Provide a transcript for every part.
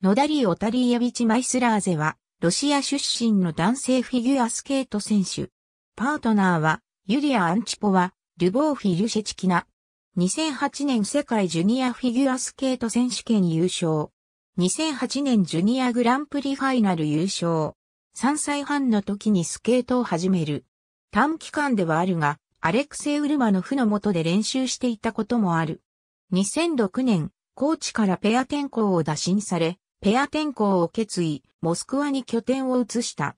ノダリー・オタリーエビチ・マイスラーゼは、ロシア出身の男性フィギュアスケート選手。パートナーは、ユリア・アンチポワ、ルボーフィ・ルシェチキナ。2008年世界ジュニアフィギュアスケート選手権優勝。2008年ジュニアグランプリファイナル優勝。3歳半の時にスケートを始める。短期間ではあるが、アレクセイ・ウルマの負の下で練習していたこともある。2006年、コーチからペア転向を打診され、ペア転校を決意、モスクワに拠点を移した。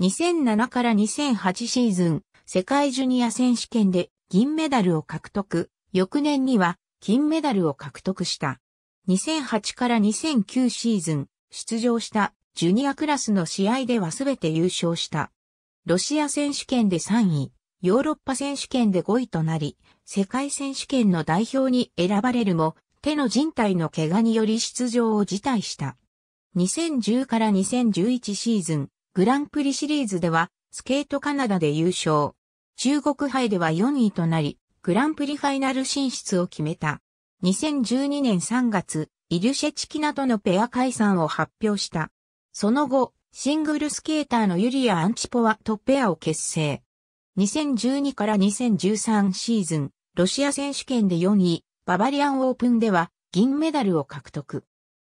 2007から2008シーズン、世界ジュニア選手権で銀メダルを獲得、翌年には金メダルを獲得した。2008から2009シーズン、出場したジュニアクラスの試合では全て優勝した。ロシア選手権で3位、ヨーロッパ選手権で5位となり、世界選手権の代表に選ばれるも、手の人体の怪我により出場を辞退した。2010から2011シーズン、グランプリシリーズでは、スケートカナダで優勝。中国杯では4位となり、グランプリファイナル進出を決めた。2012年3月、イリュシェチキナとのペア解散を発表した。その後、シングルスケーターのユリア・アンチポワとペアを結成。2012から2013シーズン、ロシア選手権で4位、ババリアンオープンでは銀メダルを獲得。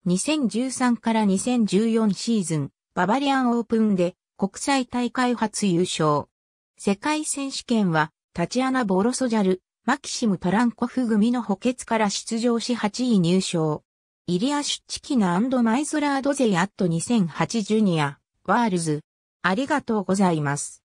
2013から2014シーズン、ババリアンオープンで国際大会初優勝。世界選手権は、タチアナ・ボロソジャル、マキシム・トランコフ組の補欠から出場し8位入賞。イリア・シュッチキナマイズラードゼイアット2008ジュニア、ワールズ。ありがとうございます。